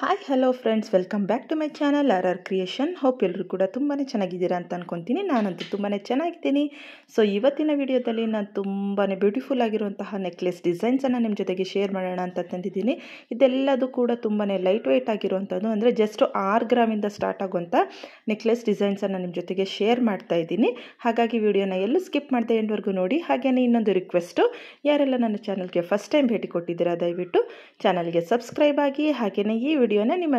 hi hello friends welcome back to my channel R R creation hope ಎಲ್ಲರೂ ಕೂಡ ತುಂಬಾ ಚೆನ್ನಾಗಿದ್ದೀರಾ ಅಂತ ಅನ್ಕೊತೀನಿ ನಾನಂತೂ ತುಂಬಾ ಚೆನ್ನಾಗಿದ್ದೀನಿ ಸೊ ಇವತ್ತಿನ ವಿಡಿಯೋದಲ್ಲಿ ನಾನು ತುಂಬಾ ಬ್ಯೂಟಿಫುಲ್ ಆಗಿರುವಂತಹ ನೆಕ್ಲೆಸ್ ಡಿಸೈನ್ಸನ್ನು ನಿಮ್ಮ ಜೊತೆಗೆ ಶೇರ್ ಮಾಡೋಣ ಅಂತ ತಂದಿದ್ದೀನಿ ಇದೆಲ್ಲದೂ ಕೂಡ ತುಂಬಾ ಲೈಟ್ ವೆಯ್ಟ್ ಆಗಿರುವಂಥದ್ದು ಅಂದರೆ ಜಸ್ಟ್ ಆರು ಗ್ರಾಮಿಂದ ಸ್ಟಾರ್ಟ್ ಆಗುವಂಥ ನೆಕ್ಲೆಸ್ ಡಿಸೈನ್ಸನ್ನು ನಿಮ್ಮ ಜೊತೆಗೆ ಶೇರ್ ಮಾಡ್ತಾ ಇದ್ದೀನಿ ಹಾಗಾಗಿ ವಿಡಿಯೋನ ಎಲ್ಲೂ ಸ್ಕಿಪ್ ಮಾಡಿದೆ ಎಂಡ್ವರೆಗೂ ನೋಡಿ ಹಾಗೆಯೇ ಇನ್ನೊಂದು ರಿಕ್ವೆಸ್ಟು ಯಾರೆಲ್ಲ ನನ್ನ ಚಾನಲ್ಗೆ ಫಸ್ಟ್ ಟೈಮ್ ಭೇಟಿ ಕೊಟ್ಟಿದ್ದೀರಾ ದಯವಿಟ್ಟು ಚಾನಲ್ಗೆ ಸಬ್ಸ್ಕ್ರೈಬ್ ಆಗಿ ಹಾಗೆಯೇ ಈ ವಿಡಿಯೋನ ನಿಮ್ಮ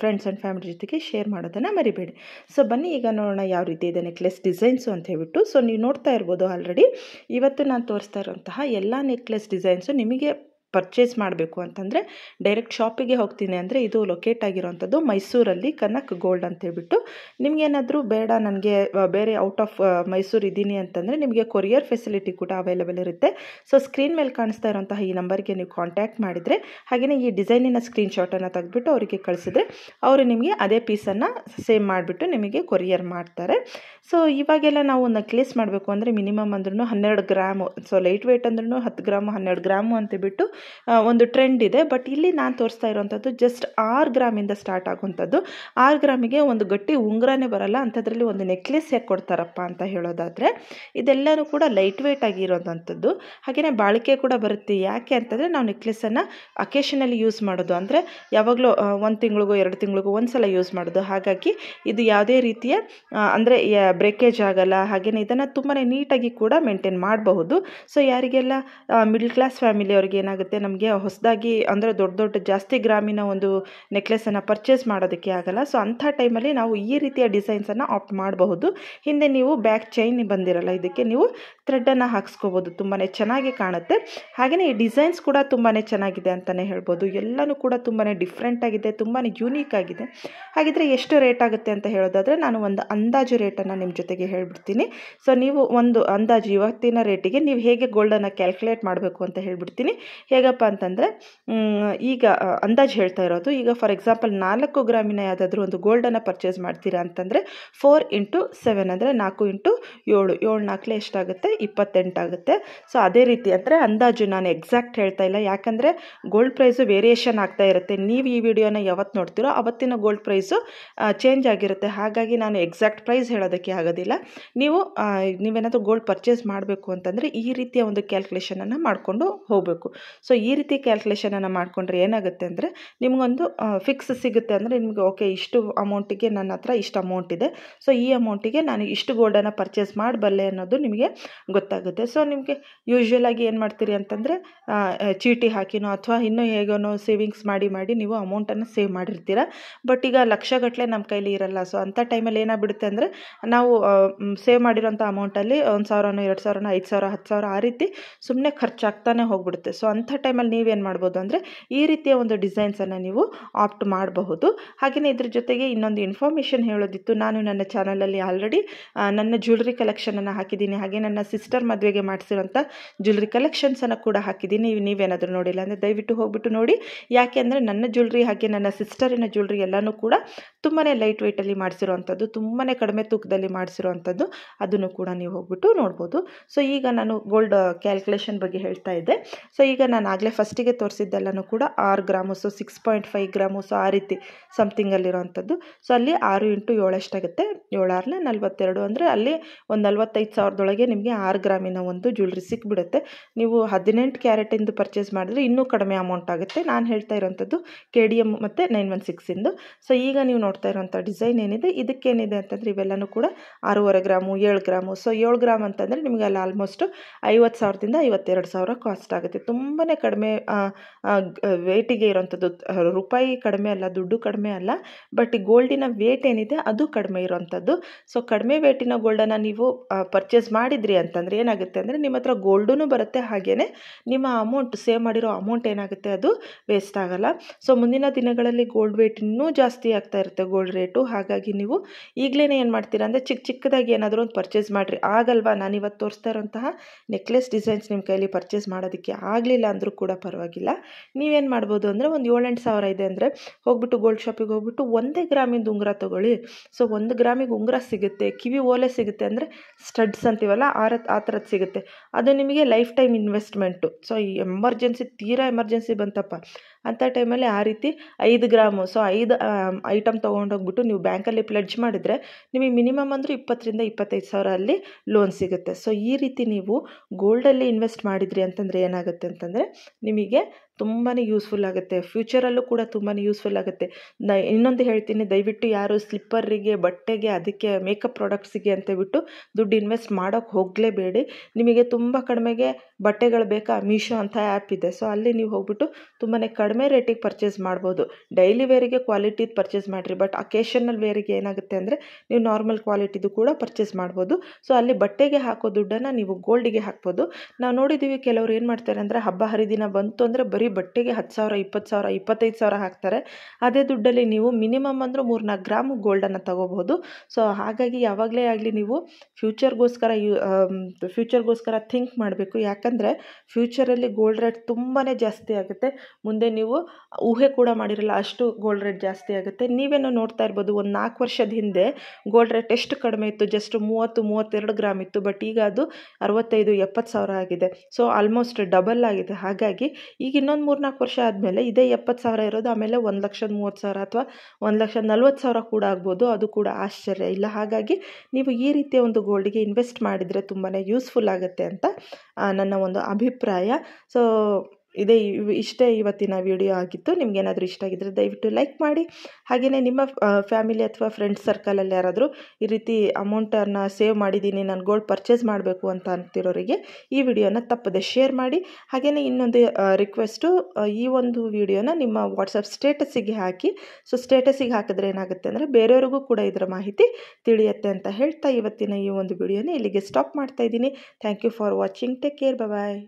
ಫ್ರೆಂಡ್ಸ್ ಆ್ಯಂಡ್ ಫ್ಯಾಮಿಲಿ ಜೊತೆಗೆ ಶೇರ್ ಮಾಡೋದನ್ನು ಮರಿಬೇಡಿ ಸೊ ಬನ್ನಿ ಈಗ ನೋಡೋಣ ಯಾವ ರೀತಿ ಇದೆ ನೆಕ್ಲೆಸ್ ಡಿಸೈನ್ಸು ಅಂತ ಹೇಳ್ಬಿಟ್ಟು ಸೊ ನೀವು ನೋಡ್ತಾ ಇರ್ಬೋದು ಆಲ್ರೆಡಿ ಇವತ್ತು ನಾನು ತೋರಿಸ್ತಾ ಇರೋಂತಹ ಎಲ್ಲ ನೆಕ್ಲೆಸ್ ಡಿಸೈನ್ಸು ನಿಮಗೆ ಪರ್ಚೇಸ್ ಮಾಡಬೇಕು ಅಂತಂದರೆ ಡೈರೆಕ್ಟ್ ಶಾಪಿಗೆ ಹೋಗ್ತೀನಿ ಅಂದರೆ ಇದು ಲೊಕೇಟ್ ಆಗಿರೋವಂಥದ್ದು ಮೈಸೂರಲ್ಲಿ ಕನಕ್ ಗೋಲ್ಡ್ ಅಂತ ಹೇಳ್ಬಿಟ್ಟು ನಿಮಗೇನಾದರೂ ಬೇಡ ನನಗೆ ಬೇರೆ ಔಟ್ ಆಫ್ ಮೈಸೂರು ಇದ್ದೀನಿ ಅಂತಂದರೆ ನಿಮಗೆ ಕೊರಿಯರ್ ಫೆಸಿಲಿಟಿ ಕೂಡ ಅವೈಲೇಬಲ್ ಇರುತ್ತೆ ಸೊ ಸ್ಕ್ರೀನ್ ಮೇಲೆ ಕಾಣಿಸ್ತಾ ಇರೋಂತಹ ಈ ನಂಬರ್ಗೆ ನೀವು ಕಾಂಟ್ಯಾಕ್ಟ್ ಮಾಡಿದರೆ ಹಾಗೆಯೇ ಈ ಡಿಸೈನಿನ ಸ್ಕ್ರೀನ್ಶಾಟನ್ನು ತೆಗೆದ್ಬಿಟ್ಟು ಅವರಿಗೆ ಕಳಿಸಿದ್ರೆ ಅವರು ನಿಮಗೆ ಅದೇ ಪೀಸನ್ನು ಸೇವ್ ಮಾಡಿಬಿಟ್ಟು ನಿಮಗೆ ಕೊರಿಯರ್ ಮಾಡ್ತಾರೆ ಸೊ ಇವಾಗೆಲ್ಲ ನಾವು ನಕ್ಲೇಸ್ ಮಾಡಬೇಕು ಅಂದರೆ ಮಿನಿಮಮ್ ಅಂದ್ರೂ ಹನ್ನೆರಡು ಗ್ರಾಮು ಸೊ ಲೈಟ್ ವೆಯ್ಟ್ ಅಂದ್ರೂ ಹತ್ತು ಗ್ರಾಮು ಹನ್ನೆರಡು ಗ್ರಾಮು ಬಿಟ್ಟು ಒಂದು ಟ್ರೆಂಡ್ ಇದೆ ಬಟ್ ಇಲ್ಲಿ ನಾನು ತೋರಿಸ್ತಾ ಇರೋವಂಥದ್ದು ಜಸ್ಟ್ ಆರು ಗ್ರಾಮಿಂದ ಸ್ಟಾರ್ಟ್ ಆಗುವಂಥದ್ದು ಆರು ಗ್ರಾಮಿಗೆ ಒಂದು ಗಟ್ಟಿ ಉಂಗ್ರಾನೇ ಬರಲ್ಲ ಅಂಥದ್ರಲ್ಲಿ ಒಂದು ನೆಕ್ಲೆಸ್ ಹೇಗೆ ಕೊಡ್ತಾರಪ್ಪ ಅಂತ ಹೇಳೋದಾದರೆ ಇದೆಲ್ಲನೂ ಕೂಡ ಲೈಟ್ ವೇಟ್ ಆಗಿರೋದಂಥದ್ದು ಹಾಗೆಯೇ ಬಾಳಿಕೆ ಕೂಡ ಬರುತ್ತೆ ಯಾಕೆ ಅಂತಂದರೆ ನಾವು ನೆಕ್ಲೆಸನ್ನು ಅಕೇಶನಲ್ಲಿ ಯೂಸ್ ಮಾಡೋದು ಅಂದರೆ ಯಾವಾಗಲೂ ಒಂದು ತಿಂಗಳಿಗೂ ಎರಡು ತಿಂಗಳಿಗೂ ಒಂದು ಸಲ ಯೂಸ್ ಮಾಡೋದು ಹಾಗಾಗಿ ಇದು ಯಾವುದೇ ರೀತಿಯ ಅಂದರೆ ಬ್ರೇಕೇಜ್ ಆಗಲ್ಲ ಹಾಗೆಯೇ ಇದನ್ನು ತುಂಬಾ ನೀಟಾಗಿ ಕೂಡ ಮೇಂಟೈನ್ ಮಾಡಬಹುದು ಸೊ ಯಾರಿಗೆಲ್ಲ ಮಿಡ್ಲ್ ಕ್ಲಾಸ್ ಫ್ಯಾಮಿಲಿ ಅವ್ರಿಗೆ ಏನಾಗುತ್ತೆ ಆಗುತ್ತೆ ನಮಗೆ ಹೊಸದಾಗಿ ಅಂದರೆ ದೊಡ್ಡ ದೊಡ್ಡ ಜಾಸ್ತಿ ಗ್ರಾಮಿನ ಒಂದು ನೆಕ್ಲೆಸನ್ನು ಪರ್ಚೇಸ್ ಮಾಡೋದಕ್ಕೆ ಆಗಲ್ಲ ಸೊ ಅಂಥ ಟೈಮಲ್ಲಿ ನಾವು ಈ ರೀತಿಯ ಡಿಸೈನ್ಸನ್ನು ಆಪ್ಟ್ ಮಾಡಬಹುದು ಹಿಂದೆ ನೀವು ಬ್ಯಾಕ್ ಚೈನ್ ಬಂದಿರಲ್ಲ ಇದಕ್ಕೆ ನೀವು ಥ್ರೆಡ್ಡನ್ನು ಹಾಕ್ಸ್ಕೋಬೋದು ತುಂಬಾ ಚೆನ್ನಾಗಿ ಕಾಣುತ್ತೆ ಹಾಗೆಯೇ ಈ ಡಿಸೈನ್ಸ್ ಕೂಡ ತುಂಬಾ ಚೆನ್ನಾಗಿದೆ ಅಂತಲೇ ಹೇಳ್ಬೋದು ಎಲ್ಲನೂ ಕೂಡ ತುಂಬಾ ಆಗಿದೆ ತುಂಬಾ ಯೂನೀಕ್ ಆಗಿದೆ ಹಾಗಿದ್ರೆ ಎಷ್ಟು ರೇಟ್ ಆಗುತ್ತೆ ಅಂತ ಹೇಳೋದಾದರೆ ನಾನು ಒಂದು ಅಂದಾಜು ರೇಟನ್ನು ನಿಮ್ಮ ಜೊತೆಗೆ ಹೇಳ್ಬಿಡ್ತೀನಿ ಸೊ ನೀವು ಒಂದು ಅಂದಾಜು ಇವತ್ತಿನ ರೇಟಿಗೆ ನೀವು ಹೇಗೆ ಗೋಲ್ಡನ್ನು ಕ್ಯಾಲ್ಕುಲೇಟ್ ಮಾಡಬೇಕು ಅಂತ ಹೇಳ್ಬಿಡ್ತೀನಿ ಹೇಗಪ್ಪ ಅಂತಂದರೆ ಈಗ ಅಂದಾಜು ಹೇಳ್ತಾ ಇರೋದು ಈಗ ಫಾರ್ ಎಕ್ಸಾಂಪಲ್ ನಾಲ್ಕು ಗ್ರಾಮಿನ ಯಾವುದಾದ್ರೂ ಒಂದು ಗೋಲ್ಡನ್ನು ಪರ್ಚೇಸ್ ಮಾಡ್ತೀರಾ ಅಂತಂದರೆ ಫೋರ್ ಇಂಟು ಸೆವೆನ್ ಅಂದರೆ ನಾಲ್ಕು ಇಂಟು ಏಳು ಏಳು ನಾಲ್ಕಲೇ ಎಷ್ಟಾಗುತ್ತೆ ಇಪ್ಪತ್ತೆಂಟಾಗುತ್ತೆ ಸೊ ಅದೇ ರೀತಿ ಅಂದರೆ ಅಂದಾಜು ನಾನು ಎಕ್ಸಾಕ್ಟ್ ಹೇಳ್ತಾ ಇಲ್ಲ ಯಾಕಂದರೆ ಗೋಲ್ಡ್ ಪ್ರೈಸು ವೇರಿಯೇಷನ್ ಆಗ್ತಾ ಇರುತ್ತೆ ನೀವು ಈ ವಿಡಿಯೋನ ಯಾವತ್ತು ನೋಡ್ತೀರೋ ಅವತ್ತಿನ ಗೋಲ್ಡ್ ಪ್ರೈಸು ಚೇಂಜ್ ಆಗಿರುತ್ತೆ ಹಾಗಾಗಿ ನಾನು ಎಕ್ಸಾಕ್ಟ್ ಪ್ರೈಸ್ ಹೇಳೋದಕ್ಕೆ ಆಗೋದಿಲ್ಲ ನೀವು ನೀವೇನಾದರೂ ಗೋಲ್ಡ್ ಪರ್ಚೇಸ್ ಮಾಡಬೇಕು ಅಂತಂದರೆ ಈ ರೀತಿಯ ಒಂದು ಕ್ಯಾಲ್ಕುಲೇಷನನ್ನು ಮಾಡಿಕೊಂಡು ಹೋಗಬೇಕು ಸೊ ಈ ರೀತಿ ಕ್ಯಾಲ್ಕುಲೇಷನನ್ನು ಮಾಡಿಕೊಂಡ್ರೆ ಏನಾಗುತ್ತೆ ಅಂದರೆ ನಿಮಗೊಂದು ಫಿಕ್ಸ್ ಸಿಗುತ್ತೆ ಅಂದರೆ ನಿಮಗೆ ಓಕೆ ಇಷ್ಟು ಅಮೌಂಟಿಗೆ ನನ್ನ ಹತ್ರ ಇಷ್ಟು ಅಮೌಂಟ್ ಇದೆ ಸೊ ಈ ಅಮೌಂಟಿಗೆ ನಾನು ಇಷ್ಟು ಗೋಲ್ಡನ್ನು ಪರ್ಚೇಸ್ ಮಾಡಬಲ್ಲೆ ಅನ್ನೋದು ನಿಮಗೆ ಗೊತ್ತಾಗುತ್ತೆ ಸೊ ನಿಮಗೆ ಯೂಶ್ವಲಾಗಿ ಏನು ಮಾಡ್ತೀರಿ ಅಂತಂದರೆ ಚೀಟಿ ಹಾಕಿನೋ ಅಥವಾ ಇನ್ನೂ ಹೇಗೋನೋ ಸೇವಿಂಗ್ಸ್ ಮಾಡಿ ಮಾಡಿ ನೀವು ಅಮೌಂಟನ್ನು ಸೇವ್ ಮಾಡಿರ್ತೀರ ಬಟ್ ಈಗ ಲಕ್ಷಗಟ್ಟಲೆ ನಮ್ಮ ಕೈಲಿ ಇರಲ್ಲ ಸೊ ಅಂಥ ಟೈಮಲ್ಲಿ ಏನಾಗ್ಬಿಡುತ್ತೆ ಅಂದರೆ ನಾವು ಸೇವ್ ಮಾಡಿರೋಂಥ ಅಮೌಂಟಲ್ಲಿ ಒಂದು ಸಾವಿರನೋ ಎರಡು ಸಾವಿರನೋ ಐದು ಸಾವಿರ ಹತ್ತು ಸಾವಿರ ಆ ರೀತಿ ಸುಮ್ಮನೆ ಖರ್ಚಾಗ್ತಾನೆ ಹೋಗ್ಬಿಡುತ್ತೆ ಸೊ ಅಂಥ ಟೈಮಲ್ಲಿ ನೀವೇನು ಮಾಡ್ಬೋದು ಅಂದರೆ ಈ ರೀತಿಯ ಒಂದು ಡಿಸೈನ್ಸನ್ನು ನೀವು ಆಪ್ಟ್ ಮಾಡಬಹುದು ಹಾಗೆಯೇ ಇದ್ರ ಜೊತೆಗೆ ಇನ್ನೊಂದು ಇನ್ಫಾರ್ಮೇಷನ್ ಹೇಳೋದಿತ್ತು ನಾನು ನನ್ನ ಚಾನಲಲ್ಲಿ ಆಲ್ರೆಡಿ ನನ್ನ ಜ್ಯುವೆಲ್ರಿ ಕಲೆಕ್ಷನನ್ನು ಹಾಕಿದ್ದೀನಿ ಹಾಗೆ ನನ್ನ ಸಿಸ್ಟರ್ ಮದುವೆಗೆ ಮಾಡಿಸಿರುವಂಥ ಜ್ಯುವೆಲ್ರಿ ಕಲೆಕ್ಷನ್ಸನ್ನು ಕೂಡ ಹಾಕಿದ್ದೀನಿ ನೀವೇನಾದರೂ ನೋಡಿಲ್ಲ ಅಂದರೆ ದಯವಿಟ್ಟು ಹೋಗ್ಬಿಟ್ಟು ನೋಡಿ ಯಾಕೆ ಅಂದರೆ ನನ್ನ ಜ್ಯುವೆಲ್ರಿ ಹಾಗೆ ನನ್ನ ಸಿಸ್ಟರಿನ ಜ್ಯುವೆಲ್ರಿ ಎಲ್ಲನೂ ಕೂಡ ತುಂಬಾ ಲೈಟ್ ವೆಯ್ಟಲ್ಲಿ ಮಾಡಿಸಿರುವಂಥದ್ದು ತುಂಬಾ ಕಡಿಮೆ ತೂಕದಲ್ಲಿ ಮಾಡಿಸಿರುವಂಥದ್ದು ಅದನ್ನು ಕೂಡ ನೀವು ಹೋಗ್ಬಿಟ್ಟು ನೋಡ್ಬೋದು ಸೊ ಈಗ ನಾನು ಗೋಲ್ಡ್ ಕ್ಯಾಲ್ಕುಲೇಷನ್ ಬಗ್ಗೆ ಹೇಳ್ತಾ ಇದ್ದೆ ಸೊ ಈಗ ನಾನು ಆಗಲೇ ಫಸ್ಟಿಗೆ ತೋರಿಸಿದ್ದೆಲ್ಲನೂ ಕೂಡ ಆರು grams six point five grams ಆ ರೀತಿ ಸಮಥಿಂಗಲ್ಲಿರೋವಂಥದ್ದು ಸೊ ಅಲ್ಲಿ ಆರು ಇಂಟು ಏಳಷ್ಟಾಗುತ್ತೆ ಏಳಾರನೆ ನಲ್ವತ್ತೆರಡು ಅಂದರೆ ಅಲ್ಲಿ ಒಂದು ನಲ್ವತ್ತೈದು ಸಾವಿರದೊಳಗೆ ನಿಮಗೆ ಆರು ಗ್ರಾಮಿನ ಒಂದು ಜ್ಯುವೆಲ್ರಿ ಸಿಕ್ಬಿಡುತ್ತೆ ನೀವು ಹದಿನೆಂಟು ಕ್ಯಾರೆಟಿಂದು ಪರ್ಚೇಸ್ ಮಾಡಿದ್ರೆ ಇನ್ನೂ ಕಡಿಮೆ ಅಮೌಂಟ್ ಆಗುತ್ತೆ ನಾನು ಹೇಳ್ತಾ ಇರೋಂಥದ್ದು ಕೆ ಡಿ ಎಮ್ ಮತ್ತು ನೈನ್ ಒನ್ ಸಿಕ್ಸಿಂದು ಸೊ ಈಗ ನೀವು ನೋಡ್ತಾ ಇರೋಂಥ ಡಿಸೈನ್ ಏನಿದೆ ಇದಕ್ಕೇನಿದೆ ಅಂತಂದರೆ ಇವೆಲ್ಲನೂ ಕೂಡ ಆರೂವರೆ ಗ್ರಾಮು ಏಳು ಗ್ರಾಮು ಸೊ ಏಳು ಗ್ರಾಮ್ ಅಂತಂದರೆ ನಿಮಗೆ ಅಲ್ಲಿ ಆಲ್ಮೋಸ್ಟ್ ಐವತ್ತು ಸಾವಿರದಿಂದ ಐವತ್ತೆರಡು ಸಾವಿರ ಕಾಸ್ಟ್ ಆಗುತ್ತೆ ತುಂಬಾ ತುಂಬಾ ಕಡಿಮೆ ವೇಟಿಗೆ ಇರೋವಂಥದ್ದು ರೂಪಾಯಿ ಕಡಿಮೆ ಅಲ್ಲ ದುಡ್ಡು ಕಡಿಮೆ ಅಲ್ಲ ಬಟ್ ಗೋಲ್ಡಿನ ವೇಟ್ ಏನಿದೆ ಅದು ಕಡಿಮೆ ಇರೋವಂಥದ್ದು ಸೊ ಕಡಿಮೆ ವೇಟಿನ ಗೋಲ್ಡನ್ನು ನೀವು ಪರ್ಚೇಸ್ ಮಾಡಿದ್ರಿ ಅಂತಂದರೆ ಏನಾಗುತ್ತೆ ಅಂದರೆ ನಿಮ್ಮ ಹತ್ರ ಗೋಲ್ಡೂ ಬರುತ್ತೆ ಹಾಗೇ ನಿಮ್ಮ ಅಮೌಂಟ್ ಸೇವ್ ಮಾಡಿರೋ ಅಮೌಂಟ್ ಏನಾಗುತ್ತೆ ಅದು ವೇಸ್ಟ್ ಆಗಲ್ಲ ಸೊ ಮುಂದಿನ ದಿನಗಳಲ್ಲಿ ಗೋಲ್ಡ್ ವೇಟ್ ಇನ್ನೂ ಜಾಸ್ತಿ ಆಗ್ತಾ ಇರುತ್ತೆ ಗೋಲ್ಡ್ ರೇಟು ಹಾಗಾಗಿ ನೀವು ಈಗಲೇ ಏನು ಮಾಡ್ತೀರಾ ಅಂದರೆ ಚಿಕ್ಕ ಚಿಕ್ಕದಾಗಿ ಏನಾದರೂ ಒಂದು ಪರ್ಚೇಸ್ ಮಾಡಿರಿ ಆಗಲ್ವಾ ನಾನು ಇವತ್ತು ತೋರಿಸ್ತಾ ಇರೋಂತಹ ನೆಕ್ಲೆಸ್ ಡಿಸೈನ್ಸ್ ನಿಮ್ಮ ಕೈಯಲ್ಲಿ ಪರ್ಚೇಸ್ ಮಾಡೋದಕ್ಕೆ ಆಗಲಿಲ್ಲ ಅಂದರೂ ಕೂಡ ಪರವಾಗಿಲ್ಲ ನೀವೇನು ಮಾಡ್ಬೋದು ಅಂದರೆ ಒಂದು ಏಳೆಂಟು ಸಾವಿರ ಇದೆ ಅಂದರೆ ಹೋಗ್ಬಿಟ್ಟು ಗೋಲ್ಡ್ ಶಾಪಿಗೆ ಹೋಗ್ಬಿಟ್ಟು ಒಂದೇ ಗ್ರಾಮಿಂದ ಉಂಗುರ ತೊಗೊಳ್ಳಿ ಸೊ ಒಂದು ಗ್ರಾಮಿಗೆ ಉಂಗುರ ಸಿಗುತ್ತೆ ಕಿವಿ ಓಲೆ ಸಿಗುತ್ತೆ ಅಂದರೆ ಸ್ಟಡ್ಸ್ ಅಂತೀವಲ್ಲ ಆರ ಆ ಥರದ್ದು ಸಿಗುತ್ತೆ ಅದು ನಿಮಗೆ ಲೈಫ್ ಟೈಮ್ ಇನ್ವೆಸ್ಟ್ಮೆಂಟು ಸೊ ಈ ಎಮರ್ಜೆನ್ಸಿ ತೀರಾ ಎಮರ್ಜೆನ್ಸಿ ಬಂತಪ್ಪ ಅಂಥ ಟೈಮಲ್ಲಿ ಆ ರೀತಿ ಐದು ಗ್ರಾಮು ಸೊ ಐದು ಐಟಮ್ ತೊಗೊಂಡೋಗ್ಬಿಟ್ಟು ನೀವು ಬ್ಯಾಂಕಲ್ಲಿ ಪ್ಲಡ್ಜ್ ಮಾಡಿದರೆ ನಿಮಗೆ ಮಿನಿಮಮ್ ಅಂದರೆ ಇಪ್ಪತ್ತರಿಂದ ಇಪ್ಪತ್ತೈದು ಸಾವಿರ ಅಲ್ಲಿ ಲೋನ್ ಸಿಗುತ್ತೆ ಸೊ ಈ ರೀತಿ ನೀವು ಗೋಲ್ಡಲ್ಲಿ ಇನ್ವೆಸ್ಟ್ ಮಾಡಿದಿರಿ ಅಂತಂದರೆ ಏನಾಗುತ್ತೆ ಅಂತಂದರೆ ನಿಮಗೆ ತುಂಬಾ ಯೂಸ್ಫುಲ್ ಆಗುತ್ತೆ ಫ್ಯೂಚರಲ್ಲೂ ಕೂಡ ತುಂಬಾ ಯೂಸ್ಫುಲ್ ಆಗುತ್ತೆ ಇನ್ನೊಂದು ಹೇಳ್ತೀನಿ ದಯವಿಟ್ಟು ಯಾರು ಸ್ಲಿಪ್ಪರಿಗೆ ಬಟ್ಟೆಗೆ ಅದಕ್ಕೆ ಮೇಕಪ್ ಪ್ರಾಡಕ್ಟ್ಸಿಗೆ ಅಂತ ಬಿಟ್ಟು ದುಡ್ಡು ಇನ್ವೆಸ್ಟ್ ಮಾಡೋಕ್ಕೆ ಹೋಗಲೇಬೇಡಿ ನಿಮಗೆ ತುಂಬ ಕಡಿಮೆಗೆ ಬಟ್ಟೆಗಳು ಬೇಕಾ ಮೀಶೋ ಅಂತ ಆ್ಯಪ್ ಇದೆ ಸೊ ಅಲ್ಲಿ ನೀವು ಹೋಗ್ಬಿಟ್ಟು ತುಂಬಾ ಕಡಿಮೆ ರೇಟಿಗೆ ಪರ್ಚೇಸ್ ಮಾಡ್ಬೋದು ಡೈಲಿ ವೇರಿಗೆ ಕ್ವಾಲಿಟಿದು ಪರ್ಚೇಸ್ ಮಾಡಿರಿ ಬಟ್ ಅಕೇಷನಲ್ ವೇರಿಗೆ ಏನಾಗುತ್ತೆ ಅಂದರೆ ನೀವು ನಾರ್ಮಲ್ ಕ್ವಾಲಿಟಿದು ಕೂಡ ಪರ್ಚೇಸ್ ಮಾಡ್ಬೋದು ಸೊ ಅಲ್ಲಿ ಬಟ್ಟೆಗೆ ಹಾಕೋ ದುಡ್ಡನ್ನು ನೀವು ಗೋಲ್ಡಿಗೆ ಹಾಕ್ಬೋದು ನಾವು ನೋಡಿದ್ದೀವಿ ಕೆಲವರು ಏನು ಮಾಡ್ತಾರೆ ಅಂದರೆ ಹಬ್ಬ ಹರಿದಿನ ಬಂತು ಅಂದರೆ ಬರೀ ಬಟ್ಟೆಗೆ ಹತ್ತು ಸಾವಿರ ಇಪ್ಪತ್ತು ಸಾವಿರ ಇಪ್ಪತ್ತೈದು ಸಾವಿರ ಹಾಕ್ತಾರೆ ಅದೇ ದುಡ್ಡಲ್ಲಿ ನೀವು ಮಿನಿಮಮ್ ಅಂದರೂ ಮೂರ್ನಾಲ್ಕು ಗ್ರಾಮು ಗೋಲ್ಡನ್ನು ತಗೋಬಹುದು ಸೊ ಹಾಗಾಗಿ ಯಾವಾಗಲೇ ಆಗಲಿ ನೀವು ಫ್ಯೂಚರ್ಗೋಸ್ಕರ ಯು ಫ್ಯೂಚರ್ಗೋಸ್ಕರ ಥಿಂಕ್ ಮಾಡಬೇಕು ಯಾಕಂದರೆ ಫ್ಯೂಚರಲ್ಲಿ ಗೋಲ್ಡ್ ರೇಟ್ ತುಂಬಾ ಜಾಸ್ತಿ ಆಗುತ್ತೆ ಮುಂದೆ ನೀವು ಊಹೆ ಕೂಡ ಮಾಡಿರಲ್ಲ ಅಷ್ಟು ಗೋಲ್ಡ್ ರೇಟ್ ಜಾಸ್ತಿ ಆಗುತ್ತೆ ನೀವೇನು ನೋಡ್ತಾ ಇರ್ಬೋದು ಒಂದು ನಾಲ್ಕು ವರ್ಷದ ಹಿಂದೆ ಗೋಲ್ಡ್ ರೇಟ್ ಎಷ್ಟು ಕಡಿಮೆ ಇತ್ತು ಜಸ್ಟ್ ಮೂವತ್ತು ಮೂವತ್ತೆರಡು ಗ್ರಾಮ್ ಇತ್ತು ಬಟ್ ಈಗ ಅದು ಅರವತ್ತೈದು ಎಪ್ಪತ್ತು ಸಾವಿರ ಆಗಿದೆ ಸೊ ಆಲ್ಮೋಸ್ಟ್ ಡಬಲ್ ಆಗಿದೆ ಹಾಗಾಗಿ ಈಗಿನ ಇನ್ನೊಂದು ಮೂರ್ನಾಲ್ಕು ವರ್ಷ ಆದಮೇಲೆ ಇದೇ ಎಪ್ಪತ್ತು ಸಾವಿರ ಇರೋದು ಆಮೇಲೆ ಒಂದು ಲಕ್ಷದ ಮೂವತ್ತು ಸಾವಿರ ಅಥವಾ ಒಂದು ಲಕ್ಷ ನಲ್ವತ್ತು ಸಾವಿರ ಕೂಡ ಆಗ್ಬೋದು ಅದು ಕೂಡ ಆಶ್ಚರ್ಯ ಇಲ್ಲ ಹಾಗಾಗಿ ನೀವು ಈ ರೀತಿಯ ಒಂದು ಗೋಲ್ಡ್ಗೆ ಇನ್ವೆಸ್ಟ್ ಮಾಡಿದರೆ ತುಂಬಾ ಯೂಸ್ಫುಲ್ ಆಗುತ್ತೆ ಅಂತ ನನ್ನ ಒಂದು ಅಭಿಪ್ರಾಯ ಸೋ ಇದೇ ಇಷ್ಟೇ ಇವತ್ತಿನ ವಿಡಿಯೋ ಆಗಿತ್ತು ನಿಮಗೇನಾದರೂ ಇಷ್ಟ ಆಗಿದ್ದರೆ ದಯವಿಟ್ಟು ಲೈಕ್ ಮಾಡಿ ಹಾಗೆಯೇ ನಿಮ್ಮ ಫ್ಯಾಮಿಲಿ ಅಥವಾ ಫ್ರೆಂಡ್ಸ್ ಸರ್ಕಲಲ್ಲಿ ಯಾರಾದರೂ ಈ ರೀತಿ ಅಮೌಂಟನ್ನು ಸೇವ್ ಮಾಡಿದ್ದೀನಿ ನಾನು ಗೋಲ್ಡ್ ಪರ್ಚೇಸ್ ಮಾಡಬೇಕು ಅಂತ ಅಂತಿರೋರಿಗೆ ಈ ವಿಡಿಯೋನ ತಪ್ಪದೆ ಶೇರ್ ಮಾಡಿ ಹಾಗೆಯೇ ಇನ್ನೊಂದು ರಿಕ್ವೆಸ್ಟು ಈ ಒಂದು ವಿಡಿಯೋನ ನಿಮ್ಮ ವಾಟ್ಸಪ್ ಸ್ಟೇಟಸ್ಸಿಗೆ ಹಾಕಿ ಸೊ ಸ್ಟೇಟಸ್ಸಿಗೆ ಹಾಕಿದ್ರೆ ಏನಾಗುತ್ತೆ ಅಂದರೆ ಬೇರೆಯವ್ರಿಗೂ ಕೂಡ ಇದರ ಮಾಹಿತಿ ತಿಳಿಯುತ್ತೆ ಅಂತ ಹೇಳ್ತಾ ಇವತ್ತಿನ ಈ ಒಂದು ವಿಡಿಯೋನ ಇಲ್ಲಿಗೆ ಸ್ಟಾಪ್ ಮಾಡ್ತಾ ಇದ್ದೀನಿ thank you for watching take care bye